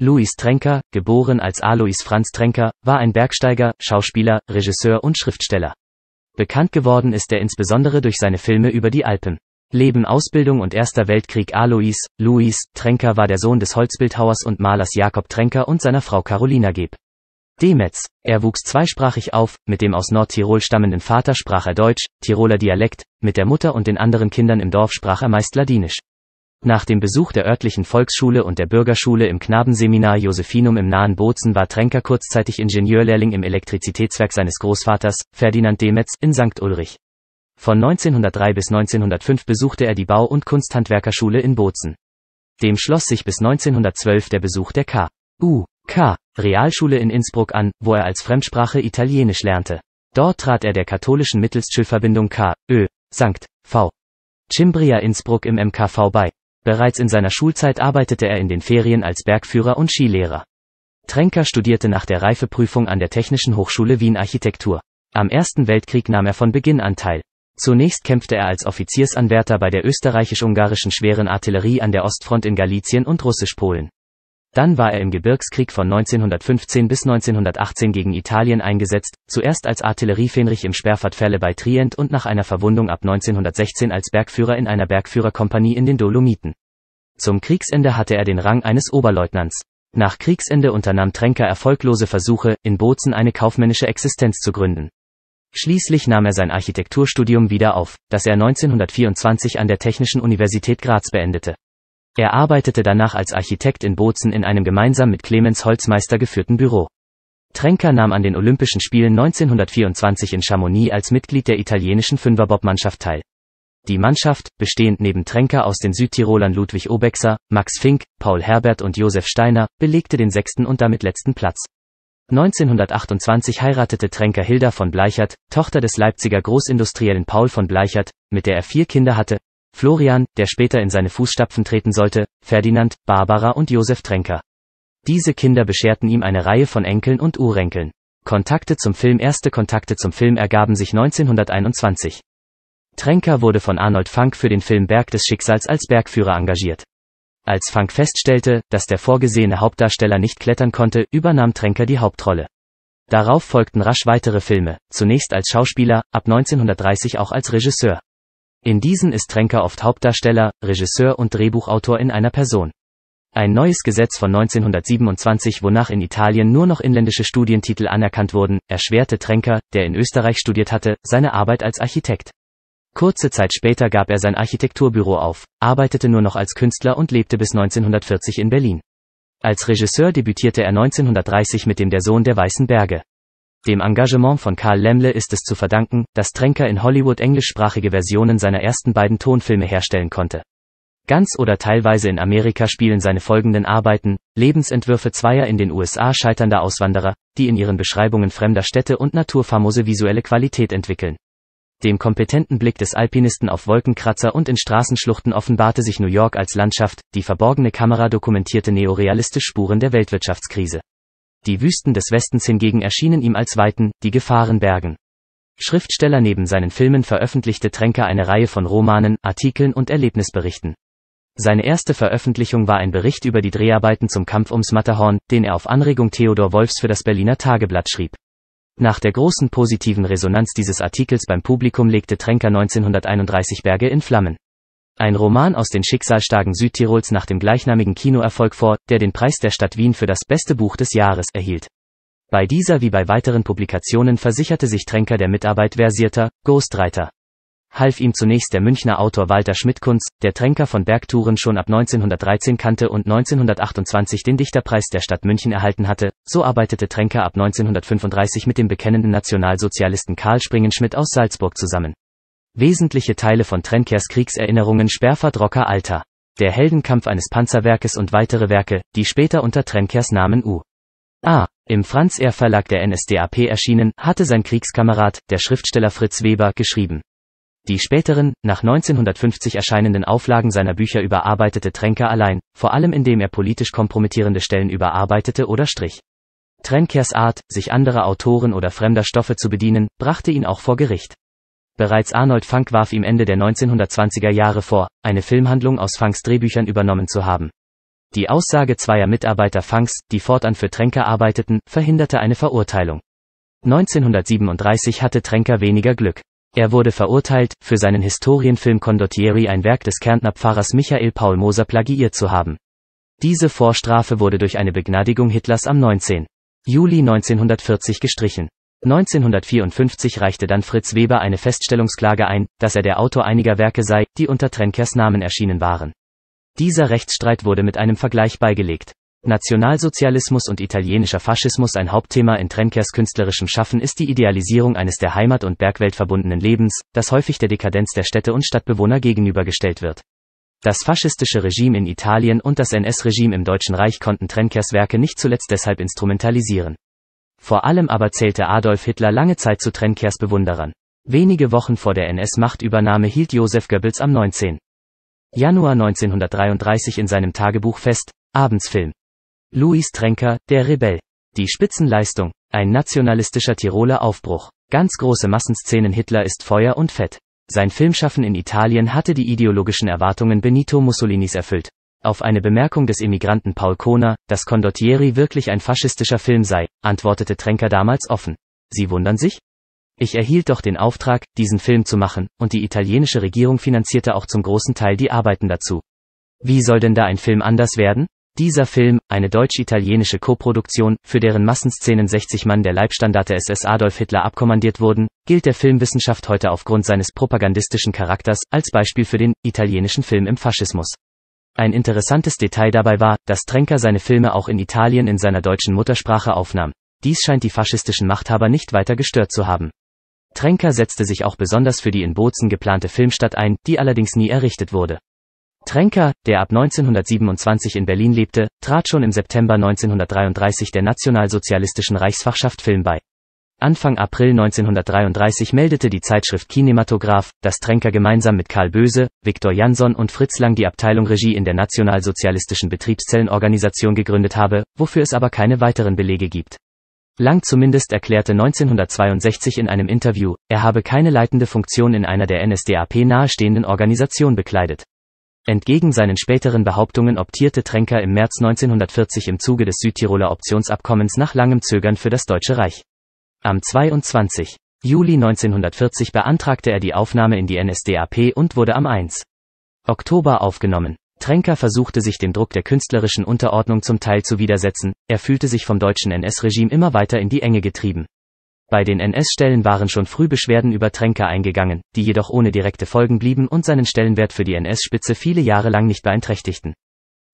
Louis Trenker, geboren als Alois Franz Trenker, war ein Bergsteiger, Schauspieler, Regisseur und Schriftsteller. Bekannt geworden ist er insbesondere durch seine Filme über die Alpen. Leben Ausbildung und Erster Weltkrieg Alois, Louis, Trenker war der Sohn des Holzbildhauers und Malers Jakob Trenker und seiner Frau Carolina Geb. Demetz. Er wuchs zweisprachig auf, mit dem aus Nordtirol stammenden Vater sprach er Deutsch, Tiroler Dialekt, mit der Mutter und den anderen Kindern im Dorf sprach er meist Ladinisch. Nach dem Besuch der örtlichen Volksschule und der Bürgerschule im Knabenseminar Josephinum im nahen Bozen war Tränker kurzzeitig Ingenieurlehrling im Elektrizitätswerk seines Großvaters, Ferdinand Demetz, in St. Ulrich. Von 1903 bis 1905 besuchte er die Bau- und Kunsthandwerkerschule in Bozen. Dem schloss sich bis 1912 der Besuch der K.U.K. Realschule in Innsbruck an, wo er als Fremdsprache Italienisch lernte. Dort trat er der katholischen Mittelschulverbindung K.Ö. St. V. Cimbria Innsbruck im MKV bei. Bereits in seiner Schulzeit arbeitete er in den Ferien als Bergführer und Skilehrer. Trenker studierte nach der Reifeprüfung an der Technischen Hochschule Wien Architektur. Am Ersten Weltkrieg nahm er von Beginn an teil. Zunächst kämpfte er als Offiziersanwärter bei der österreichisch-ungarischen schweren Artillerie an der Ostfront in Galizien und Russisch-Polen. Dann war er im Gebirgskrieg von 1915 bis 1918 gegen Italien eingesetzt, zuerst als Artilleriefähnrich im Sperrfahrtfälle bei Trient und nach einer Verwundung ab 1916 als Bergführer in einer Bergführerkompanie in den Dolomiten. Zum Kriegsende hatte er den Rang eines Oberleutnants. Nach Kriegsende unternahm Tränker erfolglose Versuche, in Bozen eine kaufmännische Existenz zu gründen. Schließlich nahm er sein Architekturstudium wieder auf, das er 1924 an der Technischen Universität Graz beendete. Er arbeitete danach als Architekt in Bozen in einem gemeinsam mit Clemens Holzmeister geführten Büro. Trenker nahm an den Olympischen Spielen 1924 in Chamonix als Mitglied der italienischen Fünferbobmannschaft teil. Die Mannschaft, bestehend neben Trenker aus den Südtirolern Ludwig Obexer, Max Fink, Paul Herbert und Josef Steiner, belegte den sechsten und damit letzten Platz. 1928 heiratete Trenker Hilda von Bleichert, Tochter des Leipziger Großindustriellen Paul von Bleichert, mit der er vier Kinder hatte, Florian, der später in seine Fußstapfen treten sollte, Ferdinand, Barbara und Josef Trenker. Diese Kinder bescherten ihm eine Reihe von Enkeln und Urenkeln. Kontakte zum Film Erste Kontakte zum Film ergaben sich 1921. Trenker wurde von Arnold Funk für den Film Berg des Schicksals als Bergführer engagiert. Als Funk feststellte, dass der vorgesehene Hauptdarsteller nicht klettern konnte, übernahm Trenker die Hauptrolle. Darauf folgten rasch weitere Filme, zunächst als Schauspieler, ab 1930 auch als Regisseur. In diesen ist Trenker oft Hauptdarsteller, Regisseur und Drehbuchautor in einer Person. Ein neues Gesetz von 1927, wonach in Italien nur noch inländische Studientitel anerkannt wurden, erschwerte Trenker, der in Österreich studiert hatte, seine Arbeit als Architekt. Kurze Zeit später gab er sein Architekturbüro auf, arbeitete nur noch als Künstler und lebte bis 1940 in Berlin. Als Regisseur debütierte er 1930 mit dem Der Sohn der Weißen Berge. Dem Engagement von Karl Lemle ist es zu verdanken, dass Tränker in Hollywood englischsprachige Versionen seiner ersten beiden Tonfilme herstellen konnte. Ganz oder teilweise in Amerika spielen seine folgenden Arbeiten, Lebensentwürfe zweier in den USA scheiternder Auswanderer, die in ihren Beschreibungen fremder Städte und naturfamose visuelle Qualität entwickeln. Dem kompetenten Blick des Alpinisten auf Wolkenkratzer und in Straßenschluchten offenbarte sich New York als Landschaft, die verborgene Kamera dokumentierte neorealistisch Spuren der Weltwirtschaftskrise. Die Wüsten des Westens hingegen erschienen ihm als Weiten, die Gefahren bergen. Schriftsteller neben seinen Filmen veröffentlichte Tränker eine Reihe von Romanen, Artikeln und Erlebnisberichten. Seine erste Veröffentlichung war ein Bericht über die Dreharbeiten zum Kampf ums Matterhorn, den er auf Anregung Theodor Wolfs für das Berliner Tageblatt schrieb. Nach der großen positiven Resonanz dieses Artikels beim Publikum legte Tränker 1931 Berge in Flammen. Ein Roman aus den Schicksalstagen Südtirols nach dem gleichnamigen Kinoerfolg vor, der den Preis der Stadt Wien für das beste Buch des Jahres erhielt. Bei dieser wie bei weiteren Publikationen versicherte sich Tränker der Mitarbeit versierter Ghostwriter. Half ihm zunächst der Münchner Autor Walter Schmidtkunz, der Tränker von Bergtouren schon ab 1913 kannte und 1928 den Dichterpreis der Stadt München erhalten hatte, so arbeitete Tränker ab 1935 mit dem bekennenden Nationalsozialisten Karl Springenschmidt aus Salzburg zusammen. Wesentliche Teile von Trenkers Kriegserinnerungen Rocker Alter. Der Heldenkampf eines Panzerwerkes und weitere Werke, die später unter Trenkers Namen U. A. Im Franz R. Verlag der NSDAP erschienen, hatte sein Kriegskamerad, der Schriftsteller Fritz Weber, geschrieben. Die späteren, nach 1950 erscheinenden Auflagen seiner Bücher überarbeitete Trenker allein, vor allem indem er politisch kompromittierende Stellen überarbeitete oder strich. Trenkers Art, sich anderer Autoren oder fremder Stoffe zu bedienen, brachte ihn auch vor Gericht. Bereits Arnold Funk warf ihm Ende der 1920er Jahre vor, eine Filmhandlung aus Funks Drehbüchern übernommen zu haben. Die Aussage zweier Mitarbeiter Funks, die fortan für Tränker arbeiteten, verhinderte eine Verurteilung. 1937 hatte Tränker weniger Glück. Er wurde verurteilt, für seinen Historienfilm Condottieri ein Werk des Kärntner Pfarrers Michael Paul Moser plagiiert zu haben. Diese Vorstrafe wurde durch eine Begnadigung Hitlers am 19. Juli 1940 gestrichen. 1954 reichte dann Fritz Weber eine Feststellungsklage ein, dass er der Autor einiger Werke sei, die unter Trenkers Namen erschienen waren. Dieser Rechtsstreit wurde mit einem Vergleich beigelegt. Nationalsozialismus und italienischer Faschismus ein Hauptthema in Trenkers künstlerischem Schaffen ist die Idealisierung eines der Heimat- und Bergwelt verbundenen Lebens, das häufig der Dekadenz der Städte und Stadtbewohner gegenübergestellt wird. Das faschistische Regime in Italien und das NS-Regime im Deutschen Reich konnten Trenkers Werke nicht zuletzt deshalb instrumentalisieren. Vor allem aber zählte Adolf Hitler lange Zeit zu Trenkers Bewunderern. Wenige Wochen vor der NS-Machtübernahme hielt Josef Goebbels am 19. Januar 1933 in seinem Tagebuch fest, Abendsfilm. Louis Trenker, der Rebell. Die Spitzenleistung, ein nationalistischer Tiroler Aufbruch. Ganz große Massenszenen Hitler ist Feuer und Fett. Sein Filmschaffen in Italien hatte die ideologischen Erwartungen Benito Mussolinis erfüllt. Auf eine Bemerkung des Immigranten Paul Kohner, dass Condottieri wirklich ein faschistischer Film sei, antwortete Tränker damals offen. Sie wundern sich? Ich erhielt doch den Auftrag, diesen Film zu machen, und die italienische Regierung finanzierte auch zum großen Teil die Arbeiten dazu. Wie soll denn da ein Film anders werden? Dieser Film, eine deutsch-italienische Koproduktion, für deren Massenszenen 60 Mann der Leibstandarte SS Adolf Hitler abkommandiert wurden, gilt der Filmwissenschaft heute aufgrund seines propagandistischen Charakters als Beispiel für den italienischen Film im Faschismus. Ein interessantes Detail dabei war, dass Trenker seine Filme auch in Italien in seiner deutschen Muttersprache aufnahm. Dies scheint die faschistischen Machthaber nicht weiter gestört zu haben. Trenker setzte sich auch besonders für die in Bozen geplante Filmstadt ein, die allerdings nie errichtet wurde. Trenker, der ab 1927 in Berlin lebte, trat schon im September 1933 der Nationalsozialistischen Reichsfachschaft Film bei Anfang April 1933 meldete die Zeitschrift Kinematograph, dass Trenker gemeinsam mit Karl Böse, Viktor Jansson und Fritz Lang die Abteilung Regie in der Nationalsozialistischen Betriebszellenorganisation gegründet habe, wofür es aber keine weiteren Belege gibt. Lang zumindest erklärte 1962 in einem Interview, er habe keine leitende Funktion in einer der NSDAP nahestehenden Organisation bekleidet. Entgegen seinen späteren Behauptungen optierte Trenker im März 1940 im Zuge des Südtiroler Optionsabkommens nach langem Zögern für das Deutsche Reich. Am 22. Juli 1940 beantragte er die Aufnahme in die NSDAP und wurde am 1. Oktober aufgenommen. Trenker versuchte sich dem Druck der künstlerischen Unterordnung zum Teil zu widersetzen, er fühlte sich vom deutschen NS-Regime immer weiter in die Enge getrieben. Bei den NS-Stellen waren schon früh Beschwerden über Trenker eingegangen, die jedoch ohne direkte Folgen blieben und seinen Stellenwert für die NS-Spitze viele Jahre lang nicht beeinträchtigten.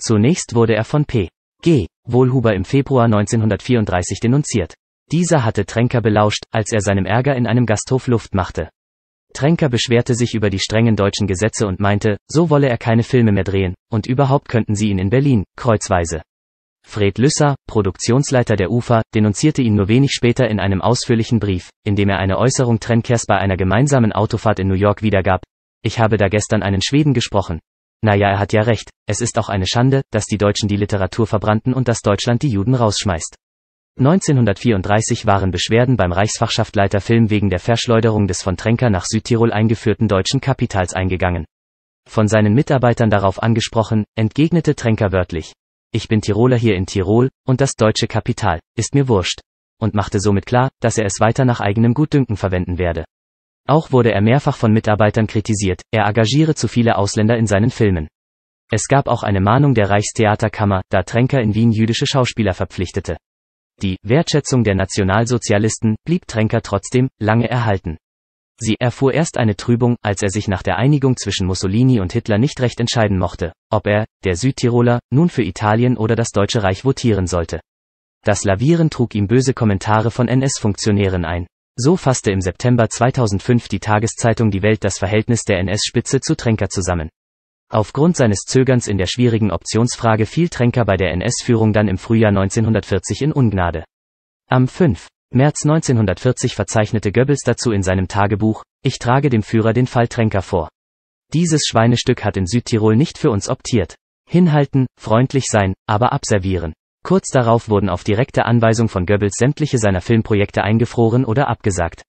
Zunächst wurde er von P. G. Wohlhuber im Februar 1934 denunziert. Dieser hatte Tränker belauscht, als er seinem Ärger in einem Gasthof Luft machte. Tränker beschwerte sich über die strengen deutschen Gesetze und meinte, so wolle er keine Filme mehr drehen, und überhaupt könnten sie ihn in Berlin, kreuzweise. Fred Lüsser, Produktionsleiter der UFA, denunzierte ihn nur wenig später in einem ausführlichen Brief, in dem er eine Äußerung Trenkers bei einer gemeinsamen Autofahrt in New York wiedergab. Ich habe da gestern einen Schweden gesprochen. Naja, er hat ja recht, es ist auch eine Schande, dass die Deutschen die Literatur verbrannten und dass Deutschland die Juden rausschmeißt. 1934 waren Beschwerden beim Reichsfachschaftleiter Film wegen der Verschleuderung des von Tränker nach Südtirol eingeführten deutschen Kapitals eingegangen. Von seinen Mitarbeitern darauf angesprochen, entgegnete Tränker wörtlich. Ich bin Tiroler hier in Tirol, und das deutsche Kapital, ist mir wurscht. Und machte somit klar, dass er es weiter nach eigenem Gutdünken verwenden werde. Auch wurde er mehrfach von Mitarbeitern kritisiert, er engagiere zu viele Ausländer in seinen Filmen. Es gab auch eine Mahnung der Reichstheaterkammer, da Tränker in Wien jüdische Schauspieler verpflichtete. Die Wertschätzung der Nationalsozialisten blieb Tränker trotzdem lange erhalten. Sie erfuhr erst eine Trübung, als er sich nach der Einigung zwischen Mussolini und Hitler nicht recht entscheiden mochte, ob er, der Südtiroler, nun für Italien oder das Deutsche Reich votieren sollte. Das Lavieren trug ihm böse Kommentare von NS-Funktionären ein. So fasste im September 2005 die Tageszeitung Die Welt das Verhältnis der NS-Spitze zu Tränker zusammen. Aufgrund seines Zögerns in der schwierigen Optionsfrage fiel Tränker bei der NS-Führung dann im Frühjahr 1940 in Ungnade. Am 5. März 1940 verzeichnete Goebbels dazu in seinem Tagebuch, ich trage dem Führer den Fall Tränker vor. Dieses Schweinestück hat in Südtirol nicht für uns optiert. Hinhalten, freundlich sein, aber abservieren. Kurz darauf wurden auf direkte Anweisung von Goebbels sämtliche seiner Filmprojekte eingefroren oder abgesagt.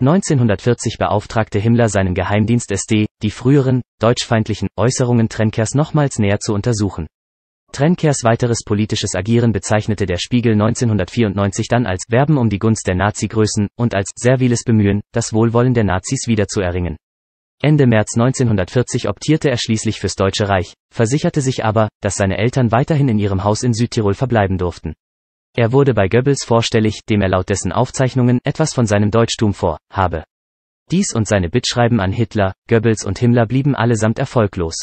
1940 beauftragte Himmler seinen Geheimdienst SD, die früheren, deutschfeindlichen Äußerungen Trenkers nochmals näher zu untersuchen. Trenkers weiteres politisches Agieren bezeichnete der Spiegel 1994 dann als Werben um die Gunst der Nazi-Größen und als serviles Bemühen, das Wohlwollen der Nazis wiederzuerringen. Ende März 1940 optierte er schließlich fürs Deutsche Reich, versicherte sich aber, dass seine Eltern weiterhin in ihrem Haus in Südtirol verbleiben durften. Er wurde bei Goebbels vorstellig, dem er laut dessen Aufzeichnungen etwas von seinem Deutschtum vor habe. Dies und seine Bittschreiben an Hitler, Goebbels und Himmler blieben allesamt erfolglos.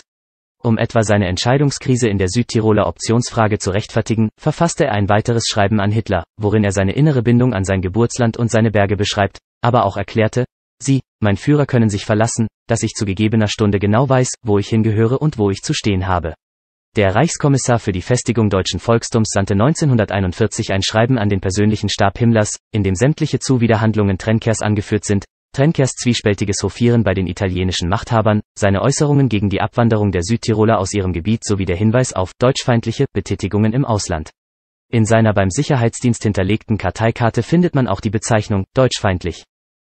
Um etwa seine Entscheidungskrise in der Südtiroler Optionsfrage zu rechtfertigen, verfasste er ein weiteres Schreiben an Hitler, worin er seine innere Bindung an sein Geburtsland und seine Berge beschreibt, aber auch erklärte, Sie, mein Führer können sich verlassen, dass ich zu gegebener Stunde genau weiß, wo ich hingehöre und wo ich zu stehen habe. Der Reichskommissar für die Festigung deutschen Volkstums sandte 1941 ein Schreiben an den persönlichen Stab Himmlers, in dem sämtliche Zuwiderhandlungen Trenkers angeführt sind, Trenkers zwiespältiges Hofieren bei den italienischen Machthabern, seine Äußerungen gegen die Abwanderung der Südtiroler aus ihrem Gebiet sowie der Hinweis auf deutschfeindliche Betätigungen im Ausland. In seiner beim Sicherheitsdienst hinterlegten Karteikarte findet man auch die Bezeichnung deutschfeindlich.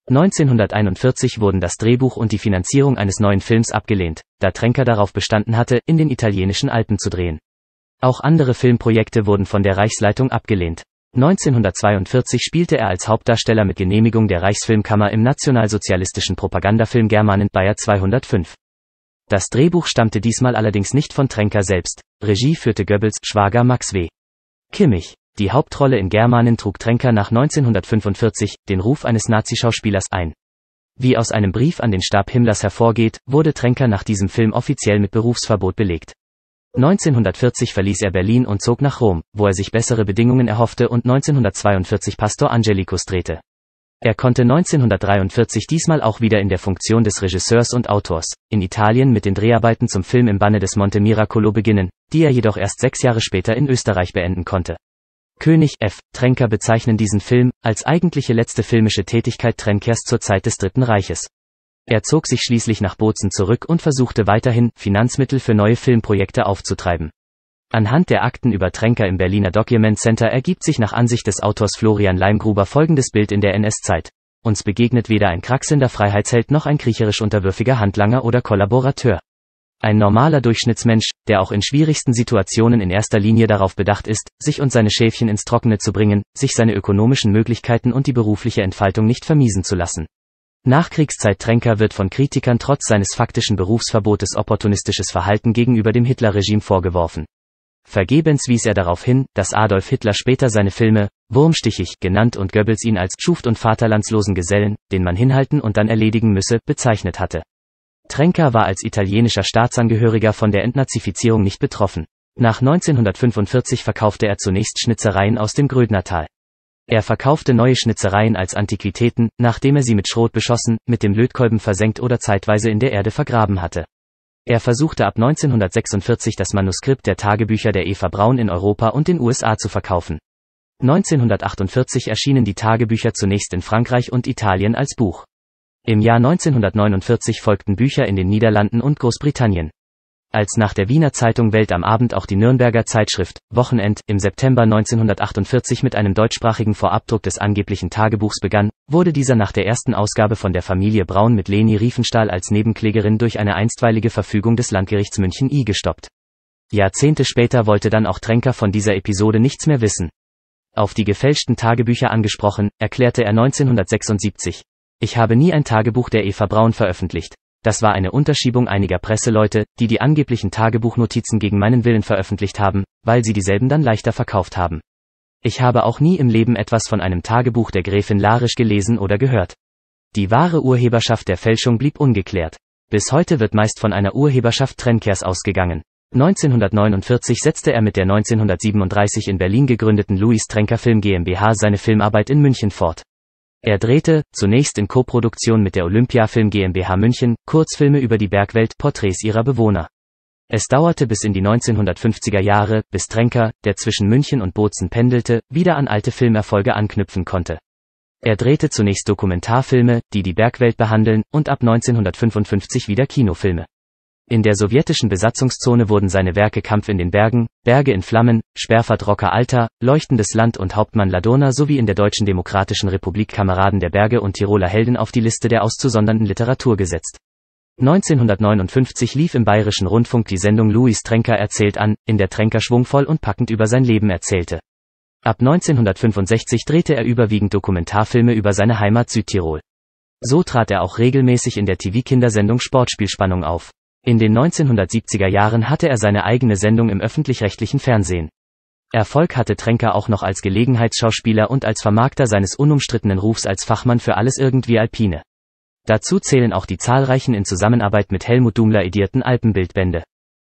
1941 wurden das Drehbuch und die Finanzierung eines neuen Films abgelehnt, da Trenker darauf bestanden hatte, in den italienischen Alpen zu drehen. Auch andere Filmprojekte wurden von der Reichsleitung abgelehnt. 1942 spielte er als Hauptdarsteller mit Genehmigung der Reichsfilmkammer im nationalsozialistischen Propagandafilm Germanen Bayer 205. Das Drehbuch stammte diesmal allerdings nicht von Trenker selbst, Regie führte Goebbels Schwager Max W. Kimmich. Die Hauptrolle in Germanen trug Tränker nach 1945 den Ruf eines Nazi-Schauspielers ein. Wie aus einem Brief an den Stab Himmlers hervorgeht, wurde Tränker nach diesem Film offiziell mit Berufsverbot belegt. 1940 verließ er Berlin und zog nach Rom, wo er sich bessere Bedingungen erhoffte und 1942 Pastor Angelicus drehte. Er konnte 1943 diesmal auch wieder in der Funktion des Regisseurs und Autors, in Italien mit den Dreharbeiten zum Film im Banne des Monte Miracolo beginnen, die er jedoch erst sechs Jahre später in Österreich beenden konnte. König F. Trenker bezeichnen diesen Film, als eigentliche letzte filmische Tätigkeit Trenkers zur Zeit des Dritten Reiches. Er zog sich schließlich nach Bozen zurück und versuchte weiterhin, Finanzmittel für neue Filmprojekte aufzutreiben. Anhand der Akten über Trenker im Berliner Document Center ergibt sich nach Ansicht des Autors Florian Leimgruber folgendes Bild in der NS-Zeit. Uns begegnet weder ein kraxelnder Freiheitsheld noch ein kriecherisch unterwürfiger Handlanger oder Kollaborateur. Ein normaler Durchschnittsmensch, der auch in schwierigsten Situationen in erster Linie darauf bedacht ist, sich und seine Schäfchen ins Trockene zu bringen, sich seine ökonomischen Möglichkeiten und die berufliche Entfaltung nicht vermiesen zu lassen. Nachkriegszeit Tränker wird von Kritikern trotz seines faktischen Berufsverbotes opportunistisches Verhalten gegenüber dem Hitlerregime vorgeworfen. Vergebens wies er darauf hin, dass Adolf Hitler später seine Filme, wurmstichig genannt und Goebbels ihn als Schuft und vaterlandslosen Gesellen, den man hinhalten und dann erledigen müsse, bezeichnet hatte. Trenker war als italienischer Staatsangehöriger von der Entnazifizierung nicht betroffen. Nach 1945 verkaufte er zunächst Schnitzereien aus dem Grödnertal. Er verkaufte neue Schnitzereien als Antiquitäten, nachdem er sie mit Schrot beschossen, mit dem Lötkolben versenkt oder zeitweise in der Erde vergraben hatte. Er versuchte ab 1946 das Manuskript der Tagebücher der Eva Braun in Europa und den USA zu verkaufen. 1948 erschienen die Tagebücher zunächst in Frankreich und Italien als Buch. Im Jahr 1949 folgten Bücher in den Niederlanden und Großbritannien. Als nach der Wiener Zeitung Welt am Abend auch die Nürnberger Zeitschrift Wochenend im September 1948 mit einem deutschsprachigen Vorabdruck des angeblichen Tagebuchs begann, wurde dieser nach der ersten Ausgabe von der Familie Braun mit Leni Riefenstahl als Nebenklägerin durch eine einstweilige Verfügung des Landgerichts München I gestoppt. Jahrzehnte später wollte dann auch Tränker von dieser Episode nichts mehr wissen. Auf die gefälschten Tagebücher angesprochen, erklärte er 1976, ich habe nie ein Tagebuch der Eva Braun veröffentlicht. Das war eine Unterschiebung einiger Presseleute, die die angeblichen Tagebuchnotizen gegen meinen Willen veröffentlicht haben, weil sie dieselben dann leichter verkauft haben. Ich habe auch nie im Leben etwas von einem Tagebuch der Gräfin Larisch gelesen oder gehört. Die wahre Urheberschaft der Fälschung blieb ungeklärt. Bis heute wird meist von einer Urheberschaft Trenkers ausgegangen. 1949 setzte er mit der 1937 in Berlin gegründeten Louis Trenker Film GmbH seine Filmarbeit in München fort. Er drehte, zunächst in Koproduktion mit der Olympiafilm GmbH München, Kurzfilme über die Bergwelt, Porträts ihrer Bewohner. Es dauerte bis in die 1950er Jahre, bis Trenker, der zwischen München und Bozen pendelte, wieder an alte Filmerfolge anknüpfen konnte. Er drehte zunächst Dokumentarfilme, die die Bergwelt behandeln, und ab 1955 wieder Kinofilme. In der sowjetischen Besatzungszone wurden seine Werke Kampf in den Bergen, Berge in Flammen, Sperrfahrt Rocker Alter, Leuchtendes Land und Hauptmann Ladona sowie in der Deutschen Demokratischen Republik Kameraden der Berge und Tiroler Helden auf die Liste der auszusondernden Literatur gesetzt. 1959 lief im Bayerischen Rundfunk die Sendung Louis Trenker erzählt an, in der Trenker schwungvoll und packend über sein Leben erzählte. Ab 1965 drehte er überwiegend Dokumentarfilme über seine Heimat Südtirol. So trat er auch regelmäßig in der TV-Kindersendung Sportspielspannung auf. In den 1970er Jahren hatte er seine eigene Sendung im öffentlich-rechtlichen Fernsehen. Erfolg hatte Tränker auch noch als Gelegenheitsschauspieler und als Vermarkter seines unumstrittenen Rufs als Fachmann für alles irgendwie Alpine. Dazu zählen auch die zahlreichen in Zusammenarbeit mit Helmut Dumler edierten Alpenbildbände.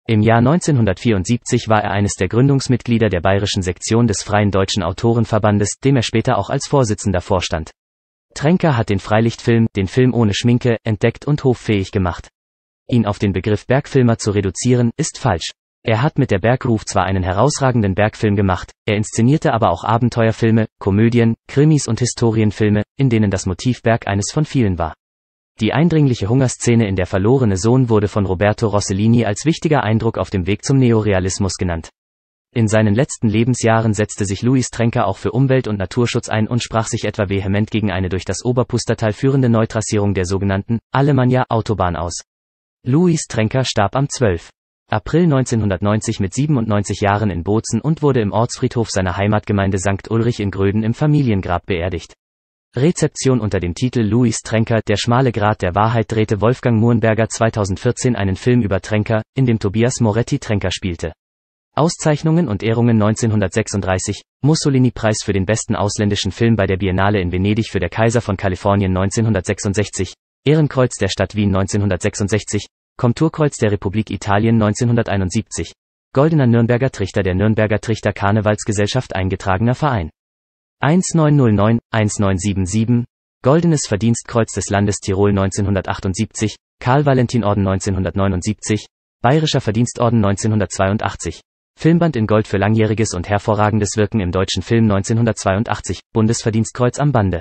Im Jahr 1974 war er eines der Gründungsmitglieder der bayerischen Sektion des Freien Deutschen Autorenverbandes, dem er später auch als Vorsitzender vorstand. Tränker hat den Freilichtfilm, den Film ohne Schminke, entdeckt und hoffähig gemacht. Ihn auf den Begriff Bergfilmer zu reduzieren, ist falsch. Er hat mit der Bergruf zwar einen herausragenden Bergfilm gemacht, er inszenierte aber auch Abenteuerfilme, Komödien, Krimis und Historienfilme, in denen das Motiv Berg eines von vielen war. Die eindringliche Hungerszene in Der verlorene Sohn wurde von Roberto Rossellini als wichtiger Eindruck auf dem Weg zum Neorealismus genannt. In seinen letzten Lebensjahren setzte sich Luis Trenker auch für Umwelt- und Naturschutz ein und sprach sich etwa vehement gegen eine durch das Oberpustertal führende Neutrassierung der sogenannten Alemannia Autobahn aus. Louis Trenker starb am 12. April 1990 mit 97 Jahren in Bozen und wurde im Ortsfriedhof seiner Heimatgemeinde St. Ulrich in Gröden im Familiengrab beerdigt. Rezeption unter dem Titel Louis Trenker, der schmale Grat der Wahrheit drehte Wolfgang Murnberger 2014 einen Film über Trenker, in dem Tobias Moretti Trenker spielte. Auszeichnungen und Ehrungen 1936, Mussolini-Preis für den besten ausländischen Film bei der Biennale in Venedig für der Kaiser von Kalifornien 1966, Ehrenkreuz der Stadt Wien 1966, Komturkreuz der Republik Italien 1971, Goldener Nürnberger Trichter der Nürnberger Trichter Karnevalsgesellschaft eingetragener Verein. 1909, 1977, Goldenes Verdienstkreuz des Landes Tirol 1978, Karl-Valentin-Orden 1979, Bayerischer Verdienstorden 1982, Filmband in Gold für langjähriges und hervorragendes Wirken im deutschen Film 1982, Bundesverdienstkreuz am Bande.